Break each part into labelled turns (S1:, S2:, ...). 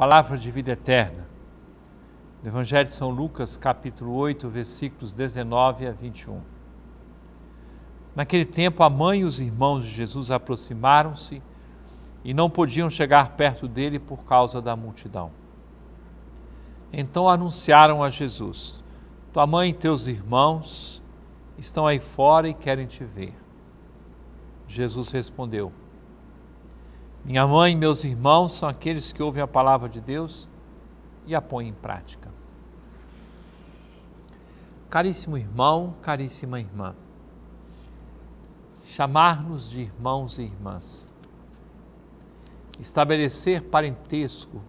S1: palavra de vida eterna. Do Evangelho de São Lucas, capítulo 8, versículos 19 a 21. Naquele tempo, a mãe e os irmãos de Jesus aproximaram-se e não podiam chegar perto dele por causa da multidão. Então anunciaram a Jesus: Tua mãe e teus irmãos estão aí fora e querem te ver. Jesus respondeu: minha mãe e meus irmãos são aqueles que ouvem a palavra de Deus e a põem em prática. Caríssimo irmão, caríssima irmã, chamar-nos de irmãos e irmãs, estabelecer parentesco,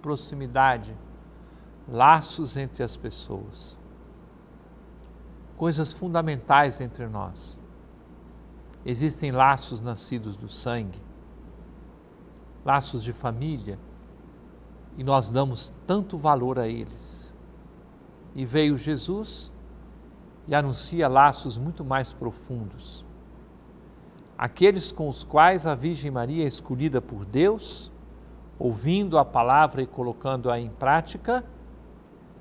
S1: proximidade, laços entre as pessoas, coisas fundamentais entre nós. Existem laços nascidos do sangue, laços de família, e nós damos tanto valor a eles. E veio Jesus e anuncia laços muito mais profundos. Aqueles com os quais a Virgem Maria é escolhida por Deus, ouvindo a palavra e colocando-a em prática,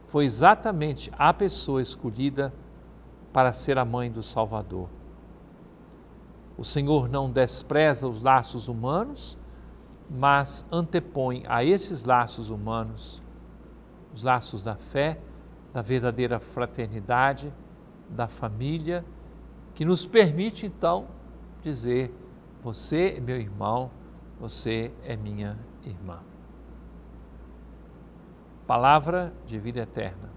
S1: foi exatamente a pessoa escolhida para ser a mãe do Salvador. O Senhor não despreza os laços humanos, mas antepõe a esses laços humanos os laços da fé, da verdadeira fraternidade, da família, que nos permite então dizer: Você é meu irmão, você é minha irmã. Palavra de vida eterna.